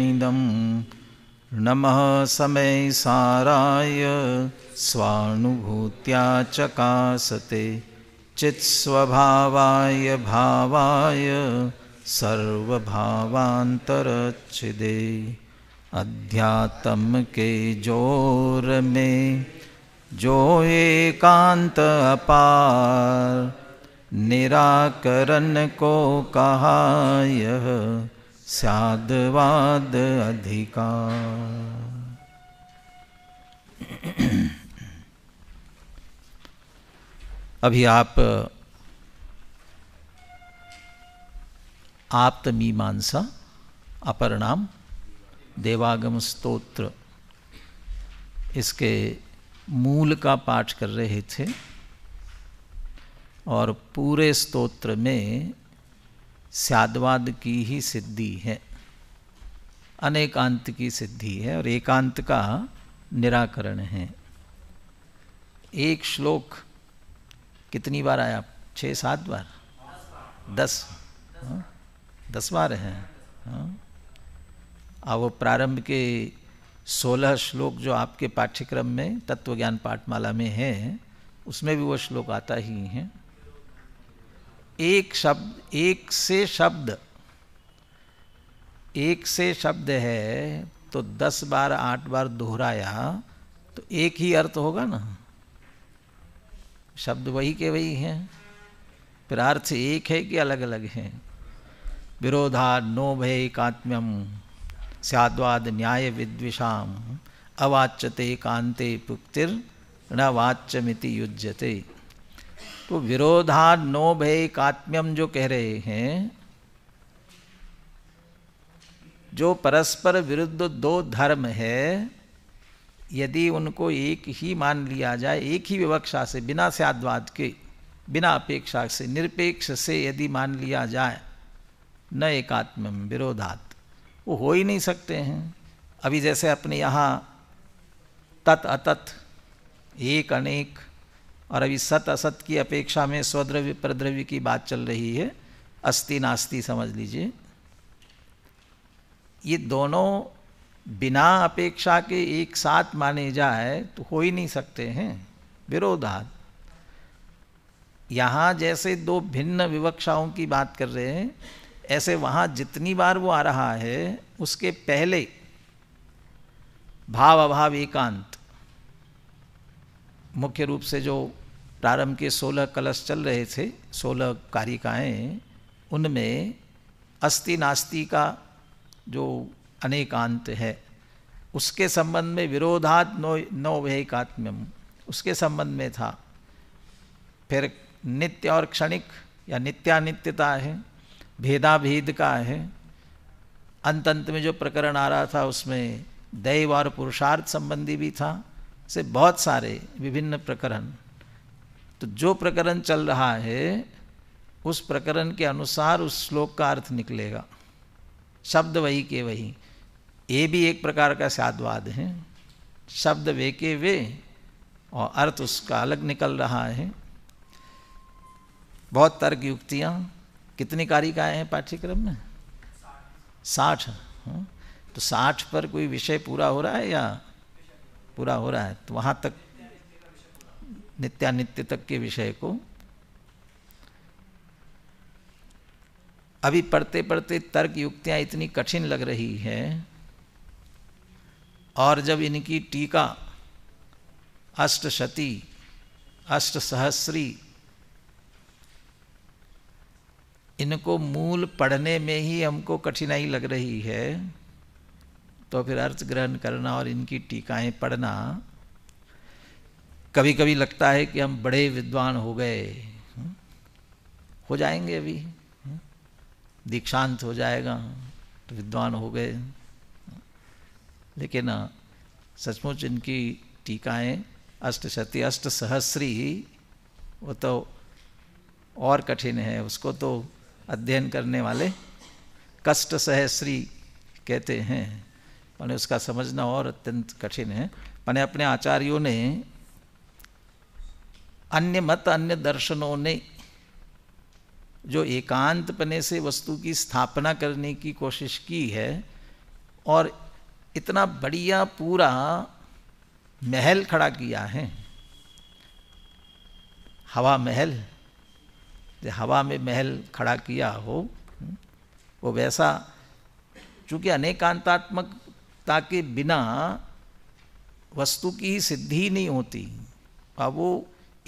ज्ञानिदं नम समय साराय स्वानुभूत्या चकासते चित्स्वभावाय भावाय सर्वभावान्तरच्छिदे अध्यात्म के जोर में जो एकांत अपार निराकरण को कहा यह साधवाद अधिका अभी आप आप्तमीमांसा अपरणाम देवागम स्तोत्र इसके मूल का पाठ कर रहे थे और पूरे स्तोत्र में स्यादवाद की ही सिद्धि है अनेकांत की सिद्धि है और एकांत का निराकरण है एक श्लोक कितनी बार आया छः सात बार दस हाँ? दस बार है हाँ वो प्रारंभ के सोलह श्लोक जो आपके पाठ्यक्रम में तत्वज्ञान पाठमाला में है उसमें भी वो श्लोक आता ही है एक शब्द एक से शब्द एक से शब्द है तो दस बार आठ बार दोहराया तो एक ही अर्थ होगा ना शब्द वही के वही हैं फिर अर्थ एक है कि अलग अलग हैं विरोधा नो भय कात्म्यम स्याद्वाद न्याय विद्विषाम अवाच्यते कांते पुक्तिर न वाच्यमिति युज्यते तो विरोधा नो भय कात्म्यम जो कह रहे हैं जो परस्पर विरुद्ध दो धर्म है यदि उनको एक ही मान लिया जाए एक ही विवक्षा से बिना स्यादवाद के बिना अपेक्षा से निरपेक्ष से यदि मान लिया जाए न एकात्म विरोधात् वो हो ही नहीं सकते हैं अभी जैसे अपने यहाँ तत् अतत एक अनेक और अभी सत असत की अपेक्षा में स्वद्रव्य परद्रव्य की बात चल रही है अस्ति नास्ति समझ लीजिए ये दोनों बिना अपेक्षा के एक साथ माने जाए तो हो ही नहीं सकते हैं विरोधात यहाँ जैसे दो भिन्न विवक्षाओं की बात कर रहे हैं ऐसे वहाँ जितनी बार वो आ रहा है उसके पहले भाव अभाव एकांत मुख्य रूप से जो प्रारंभ के सोलह कलश चल रहे थे सोलह कारिकाएँ उनमें अस्ति नास्ति का जो अनेकांत है उसके संबंध में विरोधात् नो नौवैकात्म्यम उसके संबंध में था फिर नित्य और क्षणिक या नित्यानित्यता है भेदाभेद का है अंत अंत में जो प्रकरण आ रहा था उसमें दैव और पुरुषार्थ संबंधी भी था से बहुत सारे विभिन्न प्रकरण तो जो प्रकरण चल रहा है उस प्रकरण के अनुसार उस श्लोक का अर्थ निकलेगा शब्द वही के वही ये भी एक प्रकार का साधवाद है शब्द वे के वे और अर्थ उसका अलग निकल रहा है बहुत तर्क युक्तियाँ कितनी कारिकाएँ हैं पाठ्यक्रम में साठ हाँ। तो साठ पर कोई विषय पूरा हो रहा है या पूरा हो रहा है तो वहाँ तक नित्यानित्य तक के विषय को अभी पढ़ते पढ़ते तर्क युक्तियाँ इतनी कठिन लग रही हैं और जब इनकी टीका अष्टशती अष्टसहस्री इनको मूल पढ़ने में ही हमको कठिनाई लग रही है तो फिर अर्थ ग्रहण करना और इनकी टीकाएं पढ़ना कभी कभी लगता है कि हम बड़े विद्वान हो गए हम्म, हो जाएंगे अभी हम्म, दीक्षांत हो जाएगा तो विद्वान हो गए लेकिन सचमुच इनकी टीकाएं अष्टशती अष्ट सहस्री वो तो और कठिन है उसको तो अध्ययन करने वाले कष्ट सहस्री कहते हैं मैंने उसका समझना और अत्यंत कठिन है मैंने अपने आचार्यों ने अन्य मत अन्य दर्शनों ने जो एकांतपने से वस्तु की स्थापना करने की कोशिश की है और इतना बढ़िया पूरा महल खड़ा किया है हवा महल हवा में महल खड़ा किया हो वो वैसा चूँकि अनेकांतात्मकता के बिना वस्तु की सिद्धि नहीं होती अब वो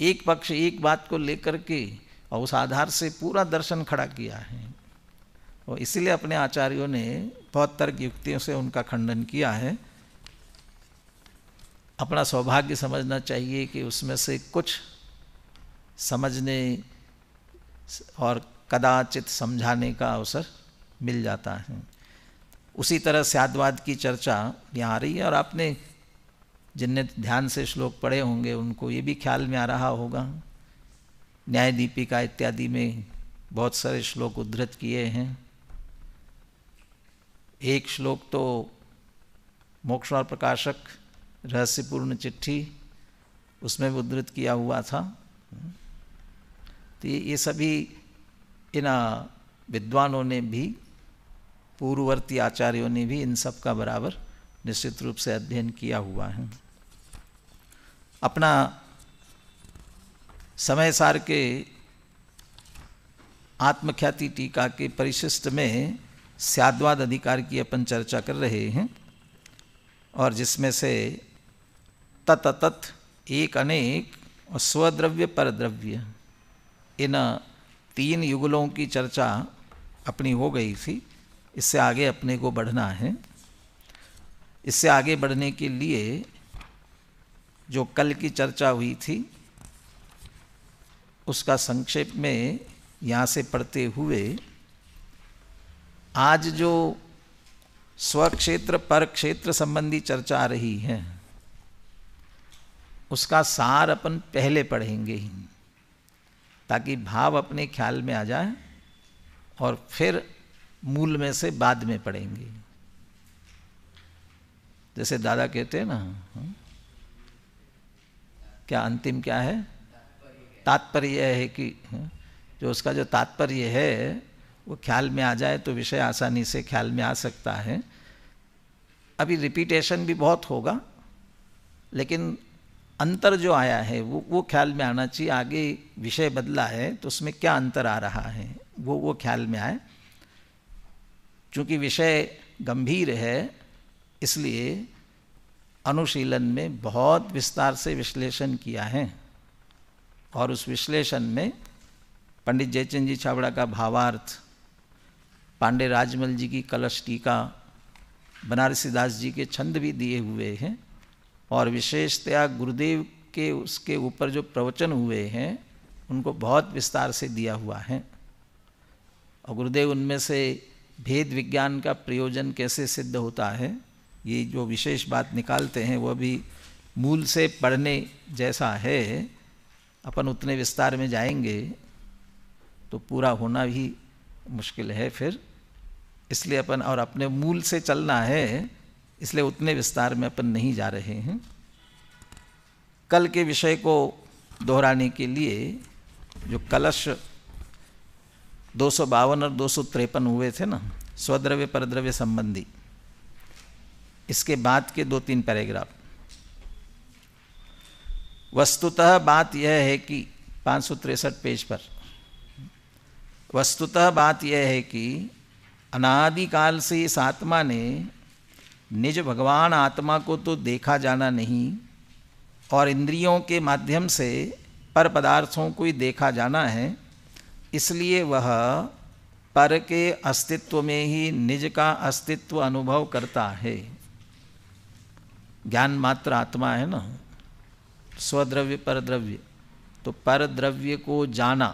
एक पक्ष एक बात को लेकर के और उस आधार से पूरा दर्शन खड़ा किया है और इसीलिए अपने आचार्यों ने बहुत तर्क युक्तियों से उनका खंडन किया है अपना सौभाग्य समझना चाहिए कि उसमें से कुछ समझने और कदाचित समझाने का अवसर मिल जाता है उसी तरह स्यादवाद की चर्चा यहाँ आ रही है और आपने जिनने ध्यान से श्लोक पढ़े होंगे उनको ये भी ख्याल में आ रहा होगा न्याय दीपिका इत्यादि में बहुत सारे श्लोक उद्धृत किए हैं एक श्लोक तो मोक्ष और प्रकाशक रहस्यपूर्ण चिट्ठी उसमें भी उद्धृत किया हुआ था तो ये सभी इन विद्वानों ने भी पूर्ववर्ती आचार्यों ने भी इन सब का बराबर निश्चित रूप से अध्ययन किया हुआ है अपना समय सार के आत्मख्याति टीका के परिशिष्ट में स्यादवाद अधिकार की अपन चर्चा कर रहे हैं और जिसमें से तत तत एक अनेक और स्वद्रव्य परद्रव्य इन तीन युगलों की चर्चा अपनी हो गई थी इससे आगे अपने को बढ़ना है इससे आगे बढ़ने के लिए जो कल की चर्चा हुई थी उसका संक्षेप में यहाँ से पढ़ते हुए आज जो स्वक्षेत्र पर क्षेत्र संबंधी चर्चा आ रही है उसका सार अपन पहले पढ़ेंगे ही ताकि भाव अपने ख्याल में आ जाए और फिर मूल में से बाद में पढ़ेंगे जैसे दादा कहते हैं ना क्या अंतिम क्या है तात्पर्य है कि हम्म, जो उसका जो तात्पर्य है वो ख्याल में आ जाए तो विषय आसानी से ख्याल में आ सकता है अभी रिपीटेशन भी बहुत होगा लेकिन अंतर जो आया है वो वो ख्याल में आना चाहिए आगे विषय बदला है तो उसमें क्या अंतर आ रहा है वो वो ख्याल में आए क्योंकि विषय गंभीर है इसलिए अनुशीलन में बहुत विस्तार से विश्लेषण किया है और उस विश्लेषण में पंडित जयचंद जी छाबड़ा का भावार्थ पांडे राजमल जी की कलश टीका बनारसीदास जी के छंद भी दिए हुए हैं और विशेषतया गुरुदेव के उसके ऊपर जो प्रवचन हुए हैं उनको बहुत विस्तार से दिया हुआ है और गुरुदेव उनमें से भेद विज्ञान का प्रयोजन कैसे सिद्ध होता है ये जो विशेष बात निकालते हैं वह भी मूल से पढ़ने जैसा है अपन उतने विस्तार में जाएंगे तो पूरा होना भी मुश्किल है फिर इसलिए अपन और अपने मूल से चलना है इसलिए उतने विस्तार में अपन नहीं जा रहे हैं कल के विषय को दोहराने के लिए जो कलश दो और दो हुए थे ना स्वद्रव्य परद्रव्य संबंधी इसके बाद के दो तीन पैराग्राफ वस्तुतः बात यह है कि पाँच सौ तिरसठ पेज पर वस्तुतः बात यह है कि अनादिकाल से इस आत्मा ने निज भगवान आत्मा को तो देखा जाना नहीं और इंद्रियों के माध्यम से पर पदार्थों को ही देखा जाना है इसलिए वह पर के अस्तित्व में ही निज का अस्तित्व अनुभव करता है ज्ञान मात्र आत्मा है ना स्वद्रव्य परद्रव्य तो परद्रव्य को जाना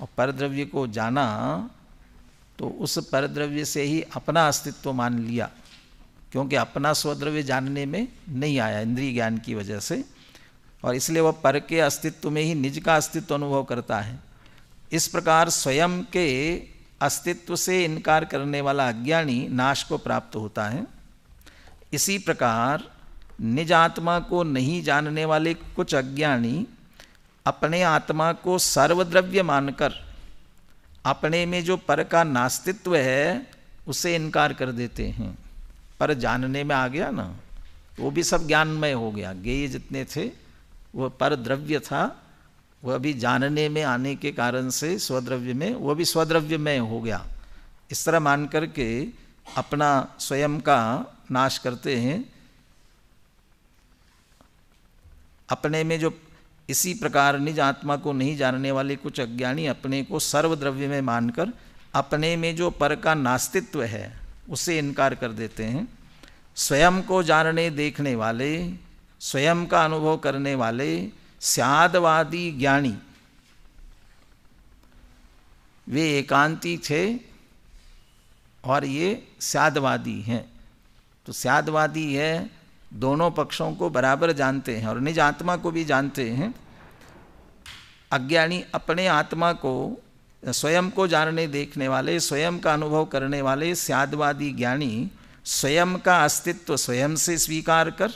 और परद्रव्य को जाना तो उस परद्रव्य से ही अपना अस्तित्व मान लिया क्योंकि अपना स्वद्रव्य जानने में नहीं आया इंद्रिय ज्ञान की वजह से और इसलिए वह पर के अस्तित्व में ही निज का अस्तित्व अनुभव करता है इस प्रकार स्वयं के अस्तित्व से इनकार करने वाला अज्ञानी नाश को प्राप्त होता है इसी प्रकार निज आत्मा को नहीं जानने वाले कुछ अज्ञानी अपने आत्मा को सर्वद्रव्य मानकर अपने में जो पर का नास्तित्व है उसे इनकार कर देते हैं पर जानने में आ गया ना वो भी सब ज्ञानमय हो गया ज्ञेय जितने थे वह पर द्रव्य था वह भी जानने में आने के कारण से स्वद्रव्य में वह भी स्वद्रव्यमय हो गया इस तरह मान करके अपना स्वयं का नाश करते हैं अपने में जो इसी प्रकार निज आत्मा को नहीं जानने वाले कुछ अज्ञानी अपने को सर्वद्रव्य में मानकर अपने में जो पर का नास्तित्व है उसे इनकार कर देते हैं स्वयं को जानने देखने वाले स्वयं का अनुभव करने वाले स्यादवादी ज्ञानी वे एकांती थे और ये स्यादवादी हैं तो स्यादवादी है दोनों पक्षों को बराबर जानते हैं और निज आत्मा को भी जानते हैं अज्ञानी अपने आत्मा को स्वयं को जानने देखने वाले स्वयं का अनुभव करने वाले स्यादवादी ज्ञानी स्वयं का अस्तित्व स्वयं से स्वीकार कर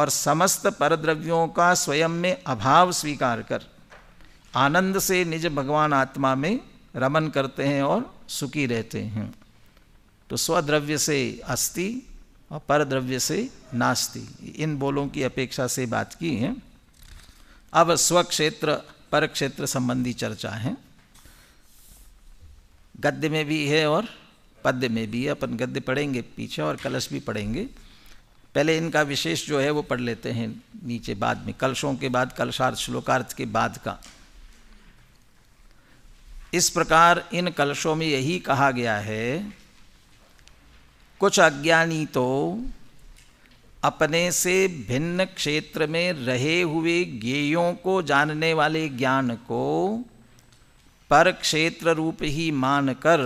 और समस्त परद्रव्यों का स्वयं में अभाव स्वीकार कर आनंद से निज भगवान आत्मा में रमन करते हैं और सुखी रहते हैं तो स्वद्रव्य से अस्थि और परद्रव्य से नास्ति इन बोलों की अपेक्षा से बात की है अब स्वक्षेत्र पर क्षेत्र संबंधी चर्चा है गद्य में भी है और पद्य में भी है अपन गद्य पढ़ेंगे पीछे और कलश भी पढ़ेंगे पहले इनका विशेष जो है वो पढ़ लेते हैं नीचे बाद में कलशों के बाद कलशार्थ श्लोकार्थ के बाद का इस प्रकार इन कलशों में यही कहा गया है कुछ अज्ञानी तो अपने से भिन्न क्षेत्र में रहे हुए ज्ञेयों को जानने वाले ज्ञान को पर क्षेत्र रूप ही मानकर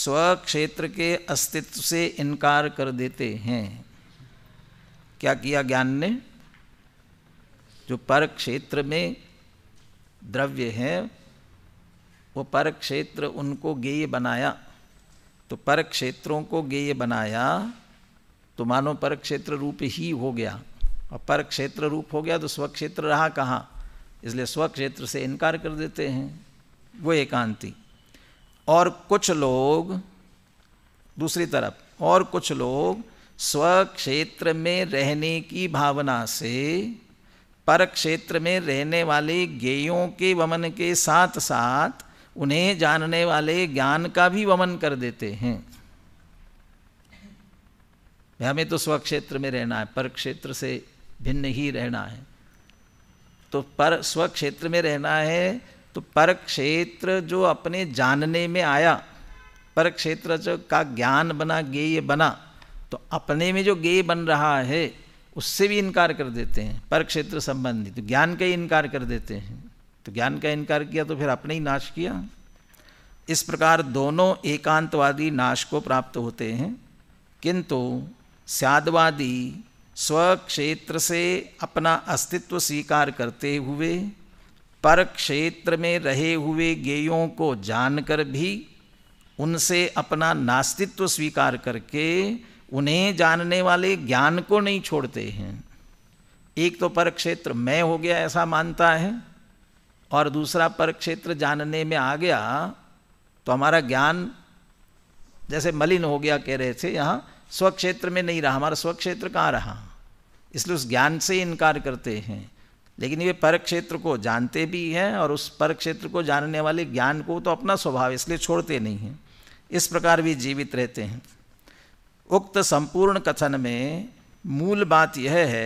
स्वक्षेत्र के अस्तित्व से इनकार कर देते हैं क्या किया ज्ञान ने जो पर क्षेत्र में द्रव्य हैं वो पर क्षेत्र उनको गेय बनाया तो पर क्षेत्रों को गेय बनाया तो मानो पर क्षेत्र रूप ही हो गया और पर क्षेत्र रूप हो गया तो स्वक्षेत्र रहा कहाँ इसलिए स्वक्षेत्र से इनकार कर देते हैं वो एकांति और कुछ लोग दूसरी तरफ और कुछ लोग स्वक्षेत्र में रहने की भावना से पर क्षेत्र में रहने वाले गेयों के वमन के साथ साथ उन्हें जानने वाले ज्ञान का भी वमन कर देते हैं हमें तो स्वक्षेत्र में रहना है पर क्षेत्र से भिन्न ही रहना है तो पर स्वक्षेत्र में रहना है तो पर क्षेत्र जो अपने जानने में आया पर क्षेत्र जो का ज्ञान बना गेय बना तो अपने में जो गेय बन रहा है उससे भी इनकार कर देते हैं पर क्षेत्र संबंधी तो ज्ञान का ही इनकार कर देते हैं तो ज्ञान का इनकार किया तो फिर आपने ही नाश किया इस प्रकार दोनों एकांतवादी नाश को प्राप्त होते हैं किंतु स्यादवादी स्वक्षेत्र से अपना अस्तित्व स्वीकार करते हुए पर क्षेत्र में रहे हुए गेयों को जानकर भी उनसे अपना नास्तित्व स्वीकार करके उन्हें जानने वाले ज्ञान को नहीं छोड़ते हैं एक तो पर क्षेत्र मैं हो गया ऐसा मानता है और दूसरा पर क्षेत्र जानने में आ गया तो हमारा ज्ञान जैसे मलिन हो गया कह रहे थे यहाँ स्वक्षेत्र में नहीं रहा हमारा स्वक्षेत्र कहाँ रहा इसलिए उस ज्ञान से ही इनकार करते हैं लेकिन ये पर क्षेत्र को जानते भी हैं और उस पर क्षेत्र को जानने वाले ज्ञान को तो अपना स्वभाव इसलिए छोड़ते नहीं हैं इस प्रकार भी जीवित रहते हैं उक्त संपूर्ण कथन में मूल बात यह है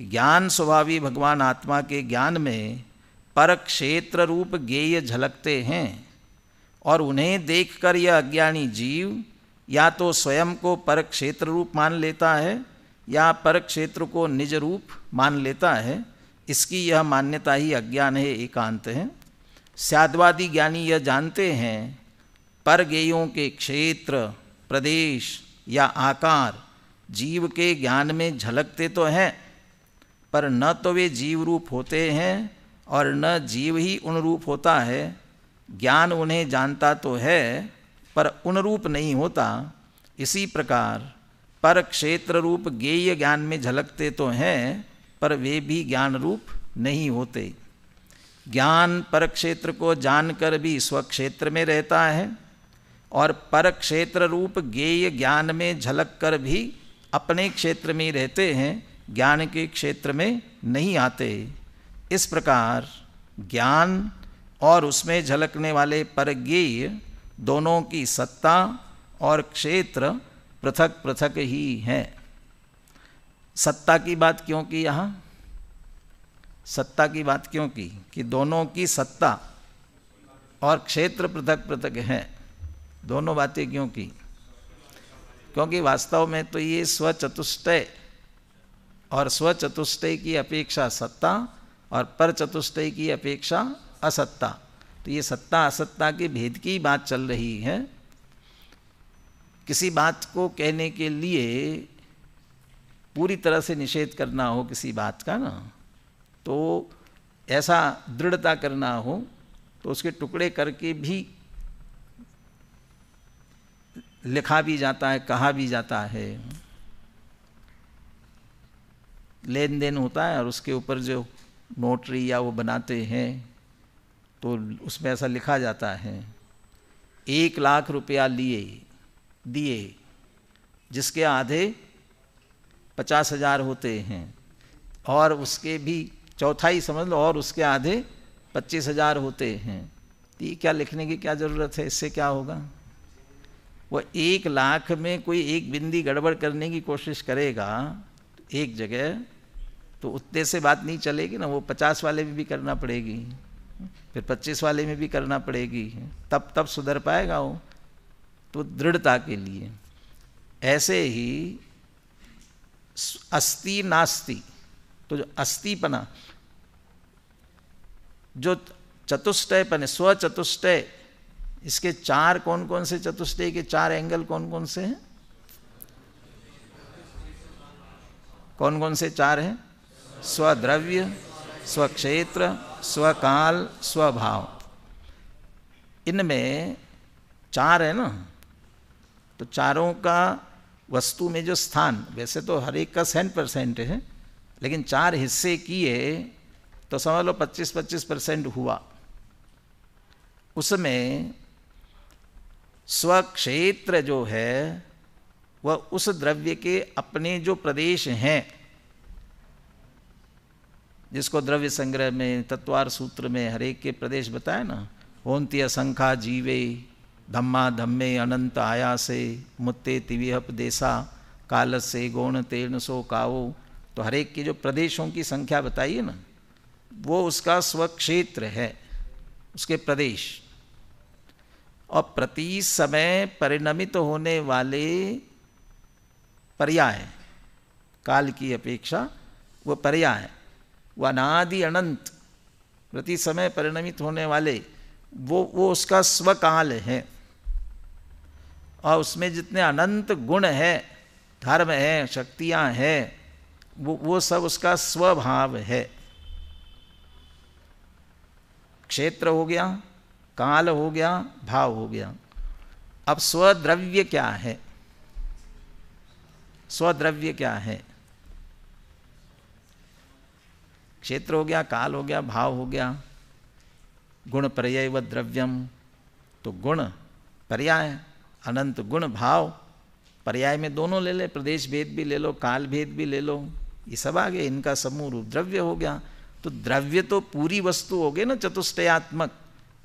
ज्ञान स्वभावी भगवान आत्मा के ज्ञान में पर क्षेत्र रूप गेय झलकते हैं और उन्हें देखकर यह अज्ञानी जीव या तो स्वयं को पर क्षेत्र रूप मान लेता है या पर क्षेत्र को निज रूप मान लेता है इसकी यह मान्यता ही अज्ञान है एकांत है स्यादवादी ज्ञानी यह जानते हैं पर गेयों के क्षेत्र प्रदेश या आकार जीव के ज्ञान में झलकते तो हैं पर न तो वे जीव रूप होते हैं और न जीव ही उनरूप होता है ज्ञान उन्हें जानता तो है पर उनरूप नहीं होता इसी प्रकार पर क्षेत्र रूप गेय ज्ञान में झलकते तो हैं पर वे भी ज्ञान रूप नहीं होते ज्ञान पर क्षेत्र को जानकर भी स्वक्षेत्र में रहता है और पर क्षेत्र रूप गेय ज्ञान में झलक कर भी अपने क्षेत्र में रहते हैं ज्ञान के क्षेत्र में नहीं आते इस प्रकार ज्ञान और उसमें झलकने वाले परज्ञेय दोनों की सत्ता और क्षेत्र पृथक पृथक ही है सत्ता की बात क्यों की यहाँ सत्ता की बात क्यों की कि दोनों की सत्ता और क्षेत्र पृथक पृथक हैं दोनों बातें क्यों की क्योंकि वास्तव में तो ये स्वचतुष्टय और स्वचतुष्टय की अपेक्षा सत्ता और पर चतुष्टय की अपेक्षा असत्ता तो ये सत्ता असत्ता के भेद की बात चल रही है किसी बात को कहने के लिए पूरी तरह से निषेध करना हो किसी बात का ना तो ऐसा दृढ़ता करना हो तो उसके टुकड़े करके भी लिखा भी जाता है कहा भी जाता है लेन देन होता है और उसके ऊपर जो नोटरी या वो बनाते हैं तो उसमें ऐसा लिखा जाता है एक लाख रुपया लिए दिए जिसके आधे पचास हजार होते हैं और उसके भी चौथाई समझ लो और उसके आधे पच्चीस हजार होते हैं तो ये क्या लिखने की क्या ज़रूरत है इससे क्या होगा वो एक लाख में कोई एक बिंदी गड़बड़ करने की कोशिश करेगा तो एक जगह तो उतने से बात नहीं चलेगी ना वो पचास वाले में भी करना पड़ेगी फिर पच्चीस वाले में भी करना पड़ेगी तब तब सुधर पाएगा वो तो दृढ़ता के लिए ऐसे ही अस्थि नास्ति तो जो अस्थिपना जो चतुष्टयपन स्व स्वचतुष्टय इसके चार कौन कौन से चतुष्टय के चार एंगल कौन कौन से हैं कौन कौन से चार हैं स्वद्रव्य स्वक्षेत्र स्वकाल स्वभाव इनमें चार है ना तो चारों का वस्तु में जो स्थान वैसे तो हर एक का सेंट परसेंट है लेकिन चार हिस्से किए तो समझ लो पच्चीस पच्चीस परसेंट हुआ उसमें स्वक्षेत्र जो है वह उस द्रव्य के अपने जो प्रदेश हैं जिसको द्रव्य संग्रह में तत्वार सूत्र में हरेक के प्रदेश बताए ना होंती असंख्या जीवे धम्मा धम्मे अनंत आयासे मुत्ते तिविहप देसा काल से गौण तेर्ण सो कावो तो हरेक के जो प्रदेशों की संख्या बताइए ना वो उसका स्वक्षेत्र है उसके प्रदेश और प्रति समय परिणमित तो होने वाले पर्याय काल की अपेक्षा वो पर्याय अनादि अनंत प्रति समय परिणमित होने वाले वो वो उसका स्वकाल है और उसमें जितने अनंत गुण है धर्म है शक्तियाँ हैं वो वो सब उसका स्वभाव है क्षेत्र हो गया काल हो गया भाव हो गया अब स्वद्रव्य क्या है स्वद्रव्य क्या है क्षेत्र हो गया काल हो गया भाव हो गया गुण पर्याय व द्रव्यम तो गुण पर्याय अनंत गुण भाव पर्याय में दोनों ले ले प्रदेश भेद भी ले लो काल भेद भी ले लो ये सब आ गए इनका समूह रूप द्रव्य हो गया तो द्रव्य तो पूरी वस्तु हो गई ना चतुष्टयात्मक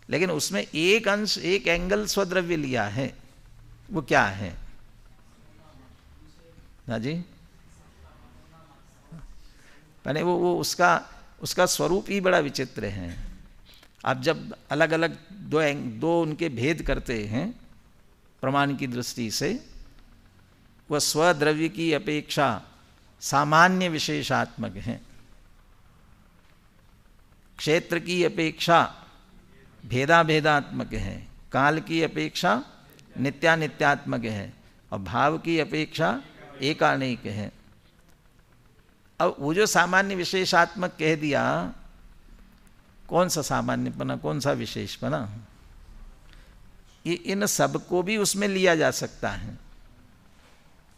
लेकिन उसमें एक अंश एक एंगल स्वद्रव्य लिया है वो क्या है ना जी माने वो वो उसका उसका स्वरूप ही बड़ा विचित्र है आप जब अलग अलग दो दो उनके भेद करते हैं प्रमाण की दृष्टि से वह स्वद्रव्य की अपेक्षा सामान्य विशेषात्मक हैं क्षेत्र की अपेक्षा भेदा भेदात्मक है काल की अपेक्षा नित्यानित्यात्मक है और भाव की अपेक्षा एकानेक है अब वो जो सामान्य विशेषात्मक कह दिया कौन सा सामान्य बना कौन सा विशेष बना ये इन सब को भी उसमें लिया जा सकता है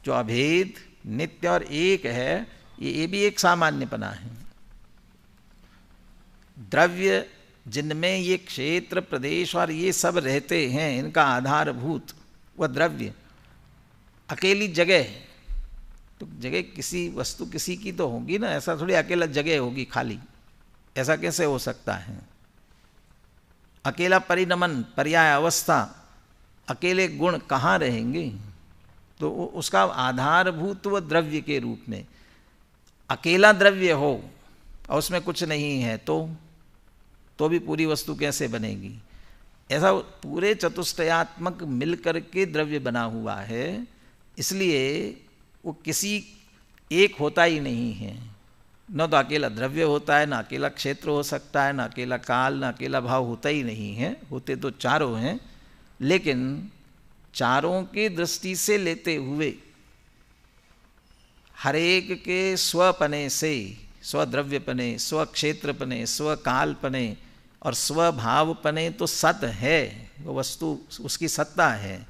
जो अभेद नित्य और एक है ये ये भी एक सामान्य बना है द्रव्य जिनमें ये क्षेत्र प्रदेश और ये सब रहते हैं इनका आधारभूत वह द्रव्य अकेली जगह है तो जगह किसी वस्तु किसी की तो होगी ना ऐसा थोड़ी अकेला जगह होगी खाली ऐसा कैसे हो सकता है अकेला परिणमन पर्याय अवस्था अकेले गुण कहाँ रहेंगे तो उसका आधारभूत व द्रव्य के रूप में अकेला द्रव्य हो और उसमें कुछ नहीं है तो तो भी पूरी वस्तु कैसे बनेगी ऐसा पूरे चतुष्टयात्मक मिल करके द्रव्य बना हुआ है इसलिए वो किसी एक होता ही नहीं है न तो अकेला द्रव्य होता है न अकेला क्षेत्र हो सकता है न अकेला काल न अकेला भाव होता ही नहीं है होते तो चारों हैं लेकिन चारों की दृष्टि से लेते हुए हरेक के स्वपने से स्वद्रव्यपने स्वक्षेत्रपने स्वकालपने और स्वभावपने तो सत है वो वस्तु उसकी सत्ता है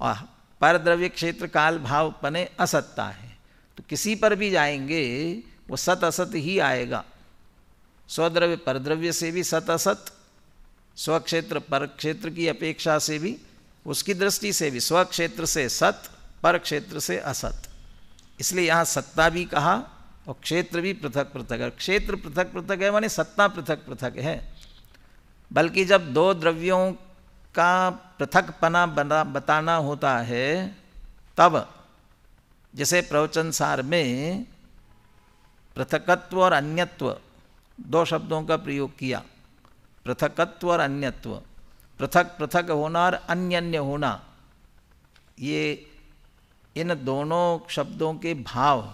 और पर द्रव्य क्षेत्र काल भाव पने असत्ता है तो किसी पर भी जाएंगे वो सत असत ही आएगा स्वद्रव्य परद्रव्य से भी सत असत स्वक्षेत्र पर क्षेत्र की अपेक्षा से भी उसकी दृष्टि से भी स्वक्षेत्र से सत पर क्षेत्र से असत इसलिए यहाँ सत्ता भी कहा और क्षेत्र भी पृथक पृथक है क्षेत्र पृथक पृथक है माने सत्ता पृथक पृथक है बल्कि जब दो द्रव्यों का पृथकपना बना बताना होता है तब जैसे प्रवचन सार में पृथकत्व और अन्यत्व दो शब्दों का प्रयोग किया पृथकत्व और अन्यत्व पृथक पृथक होना और अन्य अन्य होना ये इन दोनों शब्दों के भाव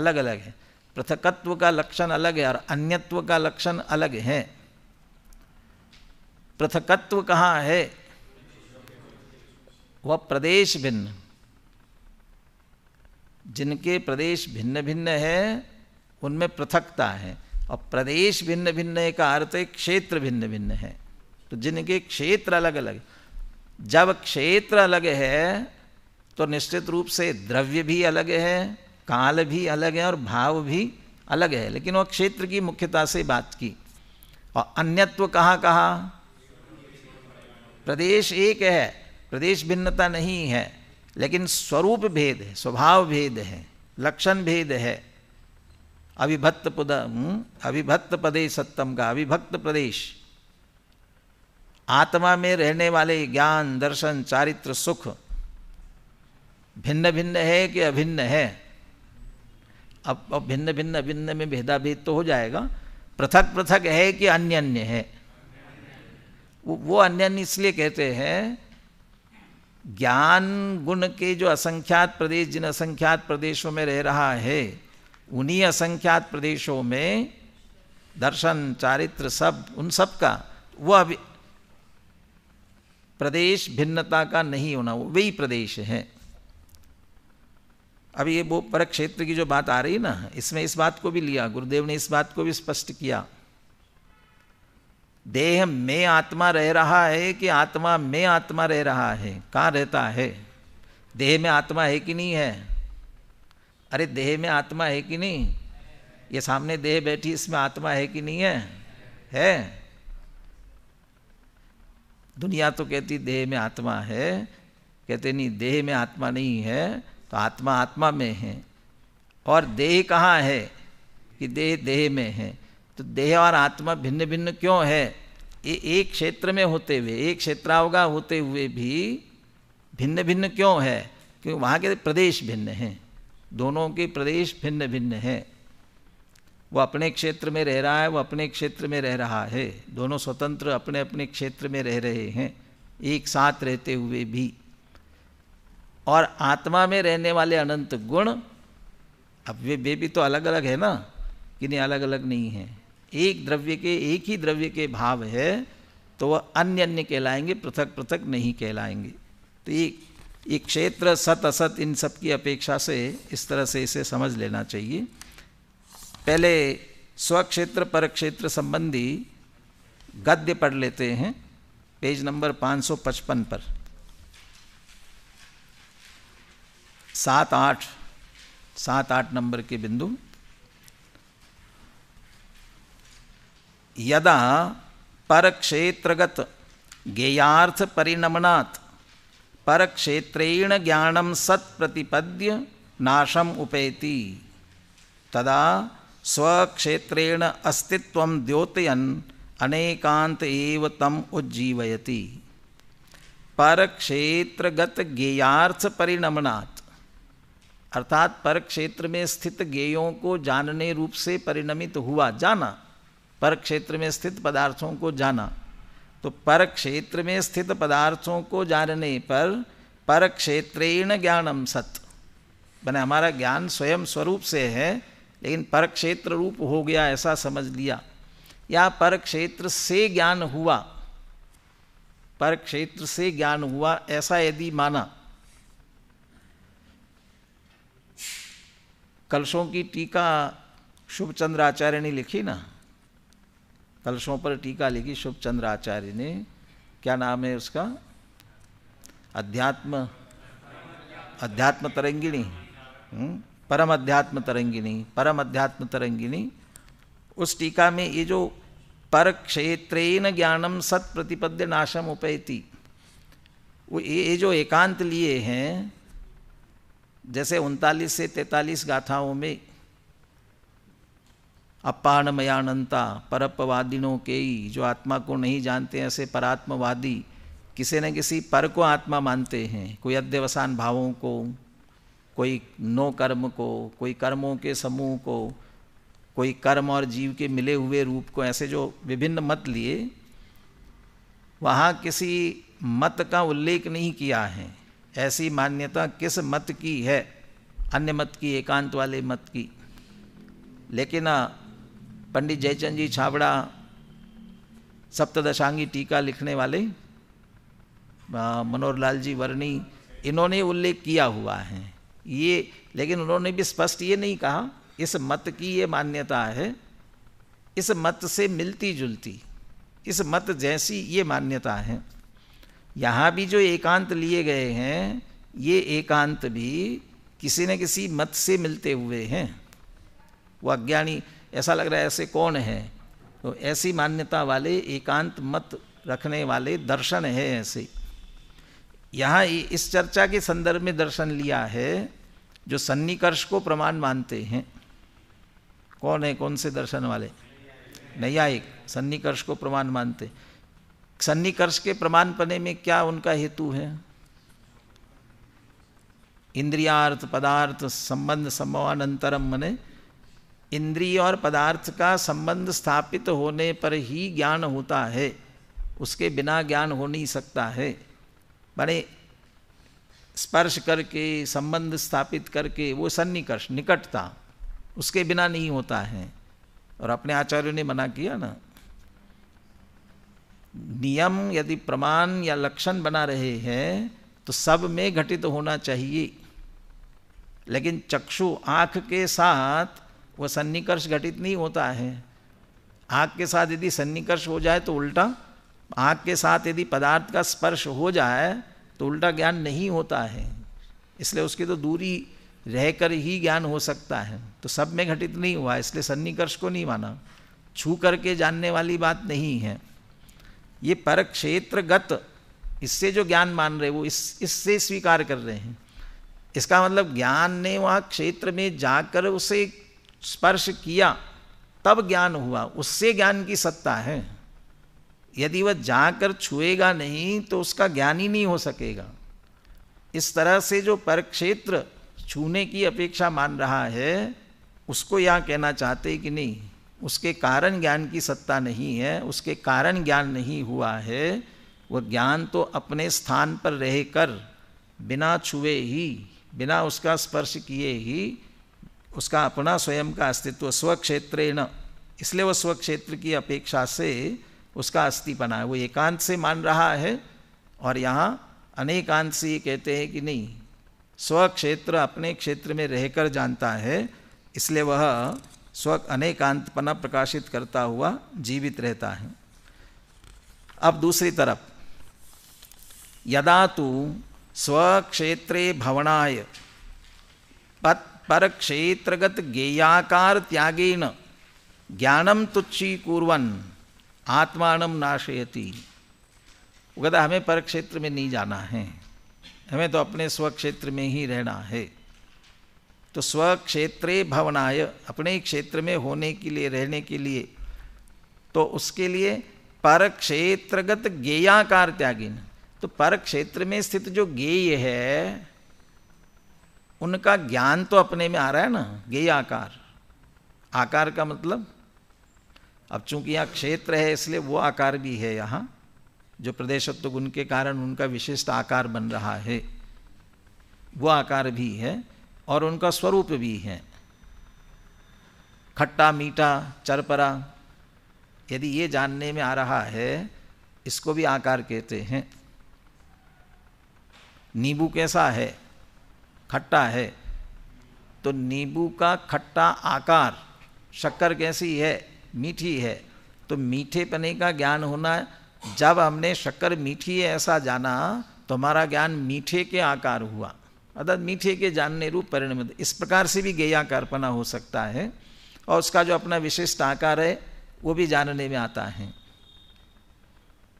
अलग अलग हैं पृथकत्व का लक्षण अलग है और अन्यत्व का लक्षण अलग है पृथकत्व कहाँ है वह प्रदेश भिन्न जिनके प्रदेश भिन्न भिन्न है उनमें पृथकता है और प्रदेश भिन्न भिन्न का अर्थ है क्षेत्र भिन्न भिन्न है तो जिनके क्षेत्र अलग अलग जब क्षेत्र अलग है तो निश्चित रूप से द्रव्य भी अलग है काल भी अलग है और भाव भी अलग है लेकिन वह क्षेत्र की मुख्यता से बात की और अन्यत्व कहाँ कहाँ प्रदेश एक है प्रदेश भिन्नता नहीं है लेकिन स्वरूप भेद है स्वभाव भेद है लक्षण भेद है अविभक्त पद हम्म, अविभक्त प्रदेश सत्तम का अविभक्त प्रदेश आत्मा में रहने वाले ज्ञान दर्शन चारित्र सुख भिन्न भिन्न है कि अभिन्न है अब अब भिन्न भिन्न अभिन्न में भेदाभेद तो हो जाएगा पृथक पृथक है कि अन्य अन्य है वो अन्य इसलिए कहते हैं ज्ञान गुण के जो असंख्यात प्रदेश जिन असंख्यात प्रदेशों में रह रहा है उन्हीं असंख्यात प्रदेशों में दर्शन चारित्र सब उन सब का वो अभी प्रदेश भिन्नता का नहीं होना वो वही प्रदेश है अभी ये वो पर क्षेत्र की जो बात आ रही ना इसमें इस बात को भी लिया गुरुदेव ने इस बात को भी स्पष्ट किया देह में आत्मा रह रहा है कि आत्मा में आत्मा रह रहा है कहाँ रहता है देह में आत्मा है कि नहीं है अरे देह में आत्मा है कि नहीं ये सामने देह बैठी इसमें आत्मा है कि नहीं है है दुनिया तो कहती देह में आत्मा है कहते नहीं देह में आत्मा नहीं है तो आत्मा आत्मा में है और देह कहाँ है कि देह देह में है तो देह और आत्मा भिन्न भिन्न क्यों है ये एक क्षेत्र में होते हुए एक क्षेत्रावगा होते हुए भी भिन्न भिन्न क्यों है क्योंकि वहाँ के प्रदेश भिन्न हैं दोनों के प्रदेश भिन्न भिन्न हैं वो अपने क्षेत्र में रह रहा है वो अपने क्षेत्र में रह रहा है दोनों स्वतंत्र अपने अपने क्षेत्र में रह रहे हैं एक साथ रहते हुए भी और आत्मा में रहने वाले अनंत गुण अब वे वे भी तो अलग अलग है ना कि नहीं अलग अलग नहीं है एक द्रव्य के एक ही द्रव्य के भाव है तो वह अन्य अन्य कहलाएंगे पृथक पृथक नहीं कहलाएंगे तो ये ये क्षेत्र सत असत इन सब की अपेक्षा से इस तरह से इसे समझ लेना चाहिए पहले स्वक्षेत्र पर क्षेत्र संबंधी गद्य पढ़ लेते हैं पेज नंबर 555 पर सात आठ सात आठ नंबर के बिंदु यदा परक्षेत्रगत ज्ञेयार्थ परिणमनात् परक्षेत्रेण ज्ञानम सत्प्रतिपद्य नाशम उपेति तदा स्वक्षेत्रेण अस्तित्व द्योतयन अनेकांत एव तम उज्जीवयति परक्षेत्रगत ज्ञेयार्थ परिणमनात् अर्थात परक्षेत्र में स्थित ज्ञेयों को जानने रूप से परिणमित हुआ जाना पर क्षेत्र में स्थित पदार्थों को जाना तो पर क्षेत्र में स्थित पदार्थों को जानने पर पर क्षेत्रेण ज्ञानम सत मैंने हमारा ज्ञान स्वयं स्वरूप से है लेकिन पर क्षेत्र रूप हो गया ऐसा समझ लिया या पर क्षेत्र से ज्ञान हुआ पर क्षेत्र से ज्ञान हुआ ऐसा यदि माना कलशों की टीका शुभचंद्र आचार्य ने लिखी ना कलशों पर टीका लिखी शुभ चंद्र आचार्य ने क्या नाम है उसका अध्यात्म अध्यात्म तरंगिणी हम्म, परम अध्यात्म तरंगिणी परम अध्यात्म तरंगिणी उस टीका में ये जो पर क्षेत्रेन ज्ञानम सत प्रतिपद्य नाशम उपैति वो ये जो एकांत लिए हैं जैसे उनतालीस से तैतालीस गाथाओं में अपानमयानंता परपवादिनों के ही जो आत्मा को नहीं जानते ऐसे परात्मवादी किसी न किसी पर को आत्मा मानते हैं कोई अध्यवसान भावों को कोई नो कर्म को कोई कर्मों के समूह को कोई कर्म और जीव के मिले हुए रूप को ऐसे जो विभिन्न मत लिए वहाँ किसी मत का उल्लेख नहीं किया है ऐसी मान्यता किस मत की है अन्य मत की एकांत वाले मत की लेकिन पंडित जयचंद जी छाबड़ा सप्तदशांगी टीका लिखने वाले मनोहर लाल जी वर्णी इन्होंने उल्लेख किया हुआ है ये लेकिन उन्होंने भी स्पष्ट ये नहीं कहा इस मत की ये मान्यता है इस मत से मिलती जुलती इस मत जैसी ये मान्यता है यहाँ भी जो एकांत लिए गए हैं ये एकांत भी किसी न किसी मत से मिलते हुए हैं वो अज्ञानी ऐसा लग रहा है ऐसे कौन है तो ऐसी मान्यता वाले एकांत मत रखने वाले दर्शन है ऐसे यहाँ इस चर्चा के संदर्भ में दर्शन लिया है जो सन्निकर्ष को प्रमाण मानते हैं कौन है कौन से दर्शन वाले नैयायिक सन्निकर्ष को प्रमाण मानते सन्निकर्ष के प्रमाण पने में क्या उनका हेतु है इंद्रियार्थ पदार्थ संबंध सम्मान अंतरम मने इंद्रिय और पदार्थ का संबंध स्थापित होने पर ही ज्ञान होता है उसके बिना ज्ञान हो नहीं सकता है बने स्पर्श करके संबंध स्थापित करके वो सन्निकर्ष निकटता उसके बिना नहीं होता है और अपने आचार्यों ने मना किया ना नियम यदि प्रमाण या लक्षण बना रहे हैं तो सब में घटित होना चाहिए लेकिन चक्षु आँख के साथ वह सन्निकर्ष घटित नहीं होता है आग के साथ यदि सन्निकर्ष हो जाए तो उल्टा आग के साथ यदि पदार्थ का स्पर्श हो जाए तो उल्टा ज्ञान नहीं होता है इसलिए उसकी तो दूरी रहकर ही ज्ञान हो सकता है तो सब में घटित नहीं हुआ इसलिए सन्निकर्ष को नहीं माना छू करके जानने वाली बात नहीं है ये पर क्षेत्रगत इससे जो ज्ञान मान रहे वो इस इससे स्वीकार कर रहे हैं इसका मतलब ज्ञान ने वहाँ क्षेत्र में जाकर उसे स्पर्श किया तब ज्ञान हुआ उससे ज्ञान की सत्ता है यदि वह जाकर छुएगा नहीं तो उसका ज्ञान ही नहीं हो सकेगा इस तरह से जो परक्षेत्र छूने की अपेक्षा मान रहा है उसको यह कहना चाहते कि नहीं उसके कारण ज्ञान की सत्ता नहीं है उसके कारण ज्ञान नहीं हुआ है वह ज्ञान तो अपने स्थान पर रह कर बिना छुए ही बिना उसका स्पर्श किए ही उसका अपना स्वयं का अस्तित्व स्वक्षेत्रेण इसलिए वह स्वक्षेत्र की अपेक्षा से उसका अस्थि बना है वो एकांत से मान रहा है और यहाँ अनेकांत से ये कहते हैं कि नहीं स्वक्षेत्र अपने क्षेत्र में रहकर जानता है इसलिए वह स्व अनेकांतपना प्रकाशित करता हुआ जीवित रहता है अब दूसरी तरफ यदा तो स्वक्षेत्रे भवनाय पत पर क्षेत्रगत गेयाकार त्यागेन ज्ञानम तुच्छी कुरन आत्मानम नाशयती वो कहता हमें पर क्षेत्र में नहीं जाना है हमें तो अपने स्वक्षेत्र में ही रहना है तो स्वक्षेत्रे भवनाय अपने क्षेत्र में होने के लिए रहने के लिए तो उसके लिए पर क्षेत्रगत गेयाकार त्यागिन तो पर क्षेत्र में स्थित जो गेय है उनका ज्ञान तो अपने में आ रहा है ना ये आकार आकार का मतलब अब चूंकि यहाँ क्षेत्र है इसलिए वो आकार भी है यहाँ जो प्रदेशत्व गुण के कारण उनका विशिष्ट आकार बन रहा है वो आकार भी है और उनका स्वरूप भी है खट्टा मीठा चरपरा यदि ये जानने में आ रहा है इसको भी आकार कहते हैं नींबू कैसा है खट्टा है तो नींबू का खट्टा आकार शक्कर कैसी है मीठी है तो मीठे पने का ज्ञान होना जब हमने शक्कर मीठी है ऐसा जाना तो हमारा ज्ञान मीठे के आकार हुआ अर्थात मीठे के जानने रूप परिणमित इस प्रकार से भी गेयाकारपना हो सकता है और उसका जो अपना विशिष्ट आकार है वो भी जानने में आता है